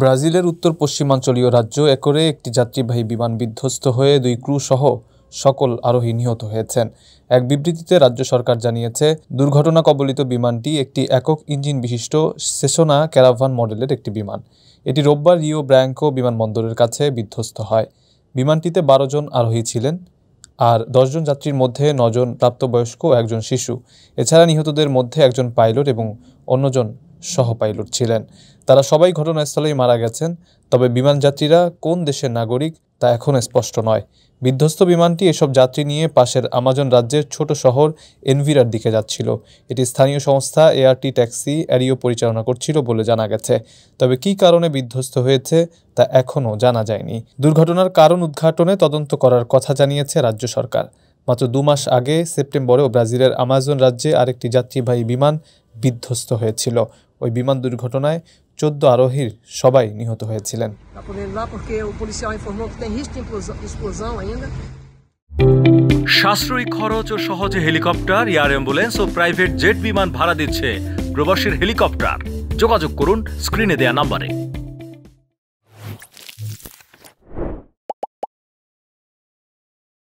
ব্রাজিলের উত্তর পশ্চিমাঞ্চলীয় রাজ্য একরে একটি যাত্রীবাহী বিমান বিধ্বস্ত হয়ে দুই ক্রু সহ সকল আরোহী নিহত হয়েছেন এক বিবৃতিতে রাজ্য সরকার জানিয়েছে দুর্ঘটনা কবলিত বিমানটি একটি একক ইঞ্জিন বিশিষ্ট সেসোনা ক্যারাভান মডেলের একটি বিমান এটি রোববার রিও ব্র্যাঙ্কো বিমানবন্দরের কাছে বিধ্বস্ত হয় বিমানটিতে বারো জন আরোহী ছিলেন আর দশজন যাত্রীর মধ্যে নজন প্রাপ্তবয়স্ক ও একজন শিশু এছাড়া নিহতদের মধ্যে একজন পাইলট এবং অন্যজন সহ পাইলট ছিলেন তারা সবাই ঘটনাস্থলেই মারা গেছেন তবে বিমান যাত্রীরা কোন দেশের নাগরিক তা এখনও স্পষ্ট নয় বিধ্বস্ত বিমানটি এসব যাত্রী নিয়ে পাশের আমাজন রাজ্যের ছোট শহর এনভিরার দিকে যাচ্ছিল এটি স্থানীয় সংস্থা এআরটি ট্যাক্সি অ্যারিও পরিচালনা করছিল বলে জানা গেছে তবে কি কারণে বিধ্বস্ত হয়েছে তা এখনও জানা যায়নি দুর্ঘটনার কারণ উদ্ঘাটনে তদন্ত করার কথা জানিয়েছে রাজ্য সরকার মাত্র দু মাস আগে সেপ্টেম্বরেও ব্রাজিলের আমাজন রাজ্যে আরেকটি যাত্রীবাহী বিমান বিধ্বস্ত হয়েছিল ওই বিমান দুর্ঘটনায় চোদ্দ আরোহীর সবাই নিহত হয়েছিলেন সাশ্রয়ী খরচ ও সহজে হেলিকপ্টার এয়ার অ্যাম্বুলেন্স ও প্রাইভেট জেট বিমান ভাড়া দিচ্ছে প্রবাসীর হেলিকপ্টার যোগাযোগ করুন স্ক্রিনে দেয়া নাম্বারে